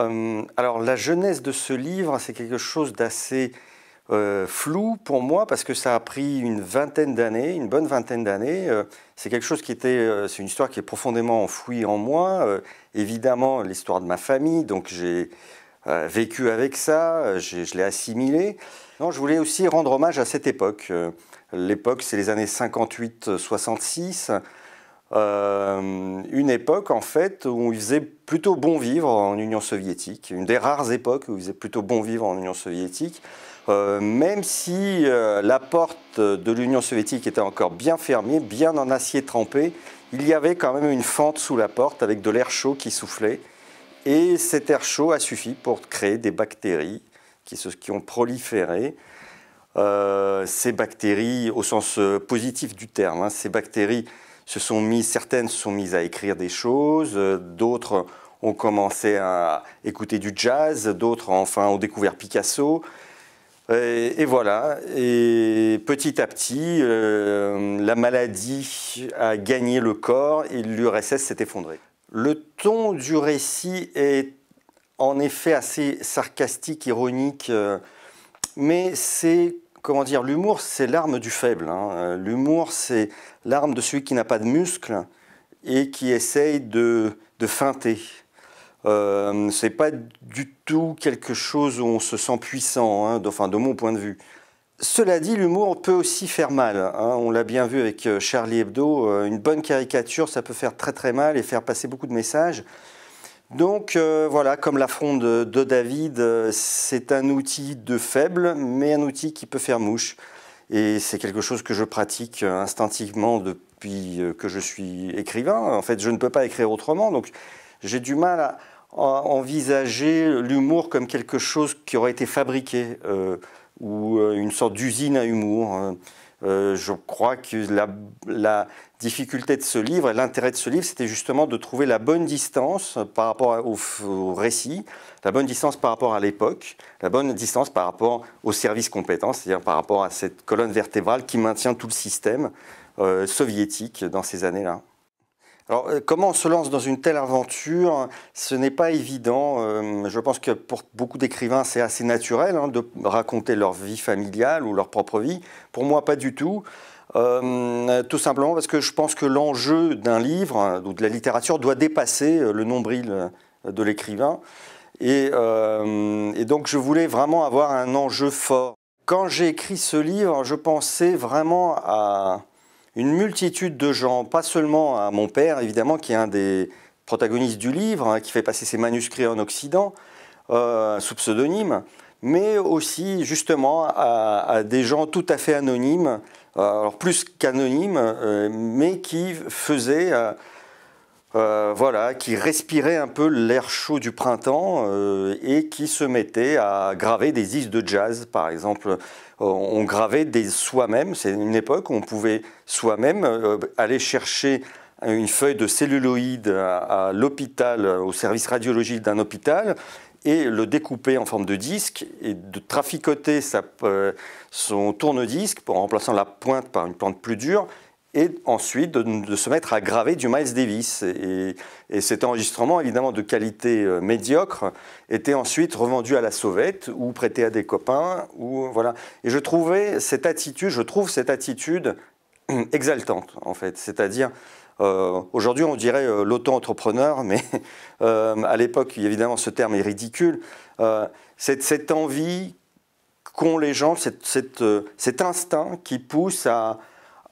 Euh, alors la jeunesse de ce livre, c'est quelque chose d'assez euh, flou pour moi parce que ça a pris une vingtaine d'années, une bonne vingtaine d'années. Euh, c'est quelque chose qui était, c'est une histoire qui est profondément enfouie en moi. évidemment, l'histoire de ma famille, donc j'ai vécu avec ça, je l'ai assimilé. Non, je voulais aussi rendre hommage à cette époque. L'époque, c'est les années 58-66. Euh, une époque en fait où il faisait plutôt bon vivre en Union soviétique, une des rares époques où il faisait plutôt bon vivre en Union soviétique, euh, même si euh, la porte de l'Union soviétique était encore bien fermée, bien en acier trempé, il y avait quand même une fente sous la porte avec de l'air chaud qui soufflait, et cet air chaud a suffi pour créer des bactéries qui, qui ont proliféré. ces bactéries, au sens positif du terme, hein, ces bactéries se sont mis, certaines se sont mises à écrire des choses, euh, d'autres ont commencé à écouter du jazz, d'autres enfin ont découvert Picasso. Et, voilà, et petit à petit, euh, la maladie a gagné le corps et l'URSS s'est effondrée. Le ton du récit est en effet assez sarcastique, ironique, euh, mais c'est comment dire, l'humour, c'est l'arme du faible. Hein. Euh, l'humour, c'est l'arme de celui qui n'a pas de muscles et qui essaye de, feinter. Euh, Ce n'est pas du tout quelque chose où on se sent puissant, hein, de, de mon point de vue. Cela dit, l'humour peut aussi faire mal. Hein. On l'a bien vu avec euh, Charlie Hebdo, une bonne caricature, ça peut faire très très mal et faire passer beaucoup de messages. Donc euh, voilà, comme la fronde de David, euh, c'est un outil de faible, mais un outil qui peut faire mouche. Et c'est quelque chose que je pratique instinctivement depuis euh, que je suis écrivain. En fait, je ne peux pas écrire autrement, donc j'ai du mal à envisager l'humour comme quelque chose qui aurait été fabriqué ou une sorte d'usine à humour. Hein. Euh, je crois que la, difficulté de ce livre et l'intérêt de ce livre, c'était justement de trouver la bonne distance par rapport au, récit, la bonne distance par rapport à l'époque, la bonne distance par rapport au service compétent, c'est-à-dire par rapport à cette colonne vertébrale qui maintient tout le système euh, soviétique dans ces années-là. Alors, euh, comment on se lance dans une telle aventure Ce n'est pas évident. Euh, je pense que pour beaucoup d'écrivains, c'est assez naturel hein, de raconter leur vie familiale ou leur propre vie. Pour moi, pas du tout. Euh, tout simplement parce que je pense que l'enjeu d'un livre ou de la littérature doit dépasser le nombril de l'écrivain. et donc, je voulais vraiment avoir un enjeu fort. Quand j'ai écrit ce livre, je pensais vraiment à, une multitude de gens, pas seulement à hein, mon père, évidemment, qui est un des protagonistes du livre, hein, qui fait passer ses manuscrits en Occident, euh, sous pseudonyme, mais aussi justement à, des gens tout à fait anonymes, euh, alors plus qu'anonymes, euh, mais qui faisaient euh, voilà, qui respirait un peu l'air chaud du printemps euh, et qui se mettait à graver des is de jazz, par exemple. Euh, on gravait des soi-même, c'est une époque où on pouvait soi-même aller chercher une feuille de celluloïde à, l'hôpital, au service radiologique d'un hôpital, et le découper en forme de disque et de traficoter son tourne-disque en remplaçant la pointe par une pointe plus dure et ensuite de, se mettre à graver du Miles Davis. Et, cet enregistrement, évidemment de qualité euh, médiocre, était ensuite revendu à la sauvette ou prêté à des copains. Ou, voilà. Et je trouvais cette attitude, je trouve cette attitude exaltante, en fait. C'est-à-dire, euh, aujourd'hui, on dirait euh, l'auto-entrepreneur, mais à l'époque, évidemment, ce terme est ridicule. Cette, cette, envie qu'ont les gens, cette, cet instinct qui pousse à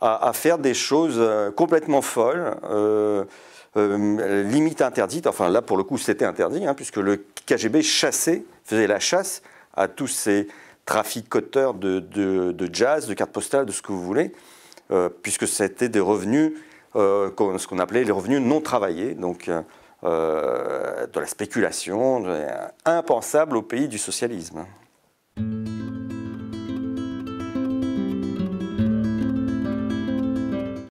à, faire des choses euh, complètement folles. Euh, euh interdites, limite enfin là pour le coup c'était interdit, hein, puisque le KGB chassait, faisait la chasse à tous ces traficoteurs de, de, jazz, de cartes postales, de ce que vous voulez, euh, puisque c'était des revenus, ce qu'on appelait les revenus non travaillés, donc de la spéculation, impensable au pays du socialisme.